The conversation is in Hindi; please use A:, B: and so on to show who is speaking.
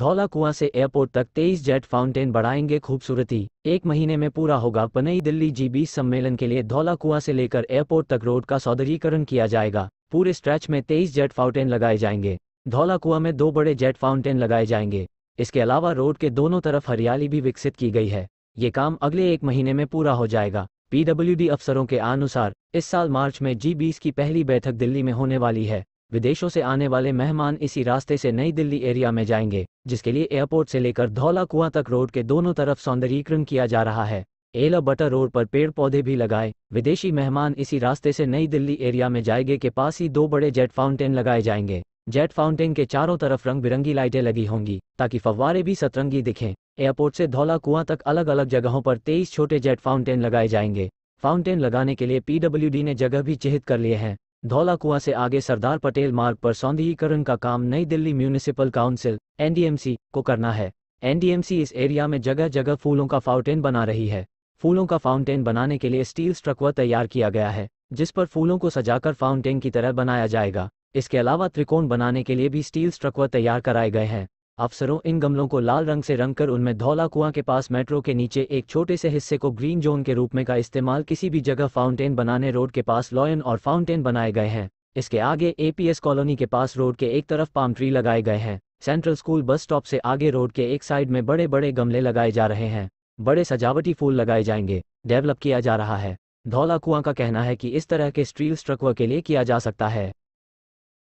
A: धौला कुआ से एयरपोर्ट तक तेईस जेट फाउंटेन बढ़ाएंगे खूबसूरती एक महीने में पूरा होगा पनई दिल्ली जी बीस सम्मेलन के लिए धौला कुआ से लेकर एयरपोर्ट तक रोड का सौदर्यीकरण किया जाएगा पूरे स्ट्रेच में तेईस जेट फाउंटेन लगाए जाएंगे धौला कुआ में दो बड़े जेट फाउंटेन लगाए जाएंगे इसके अलावा रोड के दोनों तरफ हरियाली भी विकसित की गई है ये काम अगले एक महीने में पूरा हो जाएगा पीडब्ल्यूडी अफसरों के अनुसार इस साल मार्च में जी बीस की पहली बैठक दिल्ली में होने वाली है विदेशों से आने वाले मेहमान इसी रास्ते से नई दिल्ली एरिया में जाएंगे जिसके लिए एयरपोर्ट से लेकर धौला कुआं तक रोड के दोनों तरफ सौंदर्यीकरण किया जा रहा है एला बटर रोड पर पेड़ पौधे भी लगाए विदेशी मेहमान इसी रास्ते से नई दिल्ली एरिया में जाएंगे के पास ही दो बड़े जेट फाउंटेन लगाए जाएंगे जेट फाउंटेन के चारों तरफ रंग बिरंगी लाइटें लगी होंगी ताकि फव्वारे भी सतरंगी दिखें एयरपोर्ट से धौला कुआं तक अलग अलग जगहों पर तेईस छोटे जेट फाउंटेन लगाए जाएंगे फाउंटेन लगाने के लिए पीडब्ल्यूडी ने जगह भी चिहित कर लिए हैं धौलाकुआ से आगे सरदार पटेल मार्ग पर सौंदर्यीकरण का काम नई दिल्ली म्यूनिसिपल काउंसिल एनडीएमसी को करना है एनडीएमसी इस एरिया में जगह जगह फूलों का फाउंटेन बना रही है फूलों का फाउंटेन बनाने के लिए स्टील स्ट्रक्वर तैयार किया गया है जिस पर फूलों को सजाकर फाउंटेन की तरह बनाया जाएगा इसके अलावा त्रिकोण बनाने के लिए भी स्टील स्ट्रक्वर तैयार कराए गए हैं अफसरों इन गमलों को लाल रंग से रंग कर उनमें धौला कुआं के पास मेट्रो के नीचे एक छोटे से हिस्से को ग्रीन जोन के रूप में का इस्तेमाल किसी भी जगह फाउंटेन बनाने रोड के पास लॉयन और फाउंटेन बनाए गए हैं इसके आगे एपीएस कॉलोनी के पास रोड के एक तरफ पाम ट्री लगाए गए हैं सेंट्रल स्कूल बस स्टॉप से आगे रोड के एक साइड में बड़े बड़े गमले लगाए जा रहे हैं बड़े सजावटी फूल लगाए जाएंगे डेवलप किया जा रहा है धौला कुआं का कहना है कि इस तरह के स्टील स्ट्रक्वर के लिए किया जा सकता है